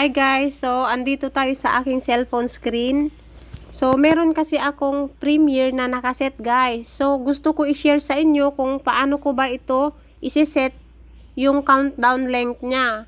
Hi guys, so andito tayo sa aking cellphone screen. So meron kasi akong Premiere na nakaset guys. So gusto ko i-share sa inyo kung paano ko ba ito i-set yung countdown length niya.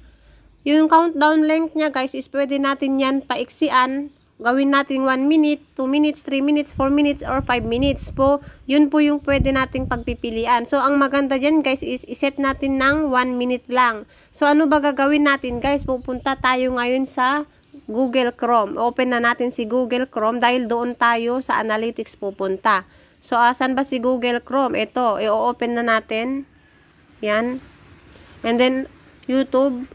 Yung countdown length niya guys is pwede natin yan paiksian gawin natin 1 minute, 2 minutes, 3 minutes, 4 minutes, or 5 minutes po. Yun po yung pwede nating pagpipilian. So, ang maganda dyan guys is iset natin ng 1 minute lang. So, ano ba gagawin natin guys? Pupunta tayo ngayon sa Google Chrome. Open na natin si Google Chrome dahil doon tayo sa analytics pupunta. So, asan ba si Google Chrome? Ito, i-open na natin. Yan. And then, YouTube.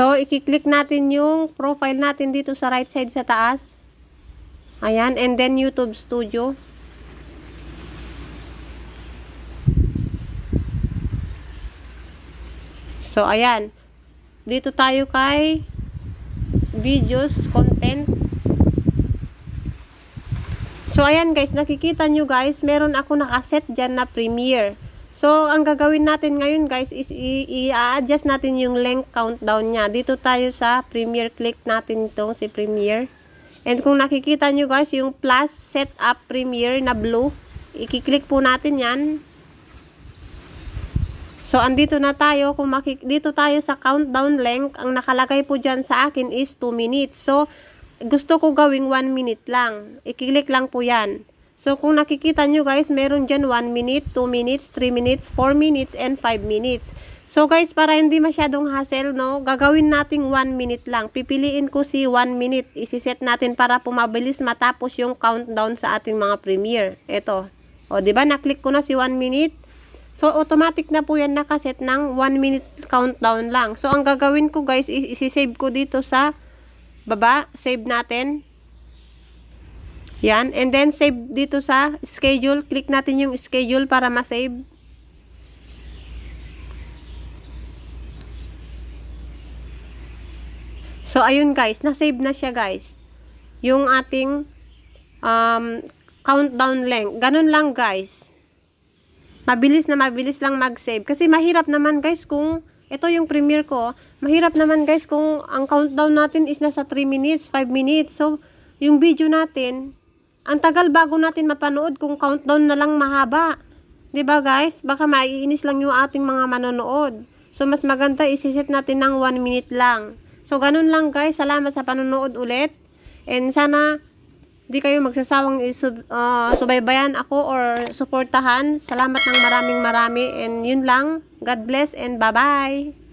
So, i-click natin yung profile natin dito sa right side sa taas. Ayan, and then YouTube Studio. So, ayan. Dito tayo kay videos, content. So, ayan guys, nakikita nyo guys, meron ako nakaset dyan na premiere. So, ang gagawin natin ngayon guys is i-adjust natin yung length countdown niya. Dito tayo sa Premiere click natin itong si Premiere. And kung nakikita nyo guys yung plus setup Premiere na blue, i-click po natin yan. So, andito na tayo. Kung dito tayo sa countdown length, ang nakalagay po dyan sa akin is 2 minutes. So, gusto ko gawing 1 minute lang. I-click lang po yan. So, kung nakikita nyo guys, meron dyan 1 minute, 2 minutes, 3 minutes, 4 minutes, and 5 minutes. So guys, para hindi masyadong hassle, no, gagawin nating 1 minute lang. Pipiliin ko si 1 minute. Isiset natin para pumabilis matapos yung countdown sa ating mga premiere. Ito. O, ba diba? Naklik ko na si 1 minute. So, automatic na po yan nakaset ng 1 minute countdown lang. So, ang gagawin ko guys, isisave ko dito sa baba. Save natin. Yan. And then, save dito sa schedule. Click natin yung schedule para ma-save. So, ayun guys. Na-save na siya guys. Yung ating um, countdown length. Ganun lang guys. Mabilis na mabilis lang mag-save. Kasi mahirap naman guys kung ito yung premiere ko. Mahirap naman guys kung ang countdown natin is nasa 3 minutes, 5 minutes. So, yung video natin, ang tagal bago natin mapanood kung countdown na lang mahaba. 'Di ba guys? Baka maiinis lang yung ating mga manonood. So mas maganda isiset natin ng 1 minute lang. So ganun lang guys. Salamat sa panonood ulit. And sana di kayo magsasawang isub, uh, subaybayan ako or suportahan. Salamat ng maraming marami and yun lang. God bless and bye-bye.